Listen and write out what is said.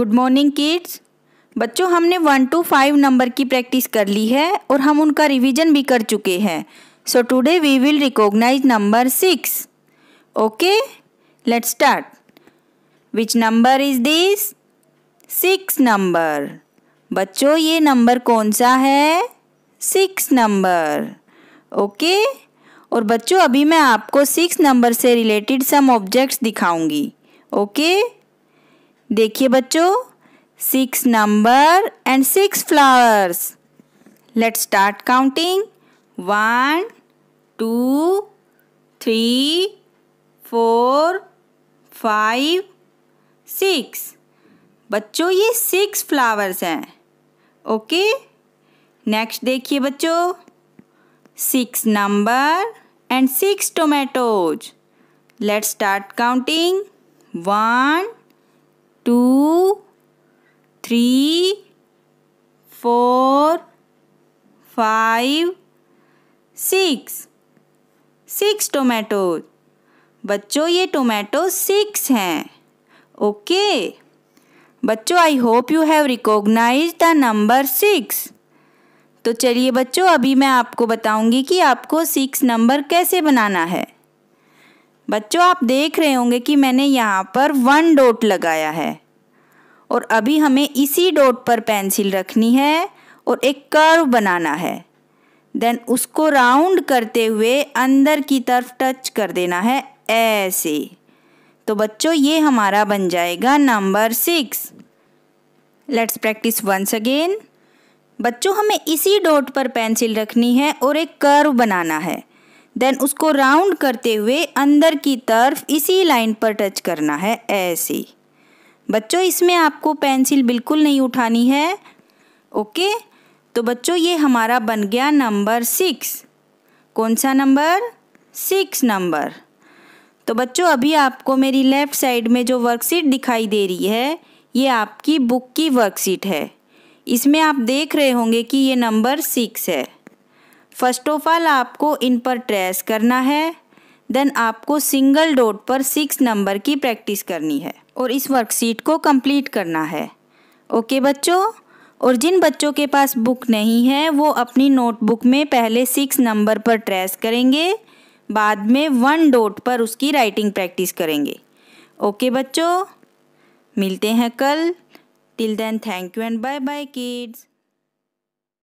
Good morning kids बच्चों हमने one two five number की प्रैक्टिस कर ली है और हम उनका रिवीजन भी कर चुके हैं so today we will recognise number six okay let start which number is this six number बच्चों ये नंबर कौन सा है सिक्स नंबर ओके और बच्चों अभी मैं आपको सिक्स नंबर से रिलेटेड सम ऑब्जेक्ट्स दिखाऊंगी ओके okay? देखिए बच्चों six number and six flowers let start counting one two three four five six बच्चों ये सिक्स फ्लावर्स हैं ओके नेक्स्ट देखिए बच्चों six number and six tomatoes let start counting one two three four five six six tomato बच्चों ये tomato six हैं okay बच्चों I hope you have recognise the number six तो चलिए बच्चों अभी मैं आपको बताऊंगी कि आपको सिक्स नंबर कैसे बनाना है बच्चों आप देख रहे होंगे कि मैंने यहाँ पर वन डोट लगाया है और अभी हमें इसी डॉट पर पेंसिल रखनी है और एक कर्व बनाना है देन उसको राउंड करते हुए अंदर की तरफ टच कर देना है ऐसे तो बच्चों ये हमारा बन जाएगा number six let's practice once again बच्चों हमें इसी डॉट पर पेंसिल रखनी है और एक कर्व बनाना है देन उसको राउंड करते हुए अंदर की तरफ इसी लाइन पर टच करना है ऐसे बच्चों इसमें आपको पेंसिल बिल्कुल नहीं उठानी है ओके तो बच्चों ये हमारा बन गया नंबर सिक्स कौन सा नंबर सिक्स नंबर तो बच्चों अभी आपको मेरी लेफ़्ट साइड में जो वर्कशीट दिखाई दे रही है ये आपकी बुक की वर्कशीट है इसमें आप देख रहे होंगे कि ये नंबर सिक्स है फर्स्ट ऑफ ऑल आपको इन पर ट्रेस करना है देन आपको सिंगल डॉट पर सिक्स नंबर की प्रैक्टिस करनी है और इस वर्कशीट को कंप्लीट करना है ओके बच्चों और जिन बच्चों के पास बुक नहीं है वो अपनी नोटबुक में पहले सिक्स नंबर पर ट्रेस करेंगे बाद में वन डॉट पर उसकी राइटिंग प्रैक्टिस करेंगे ओके बच्चों मिलते हैं कल till then thank you and bye bye kids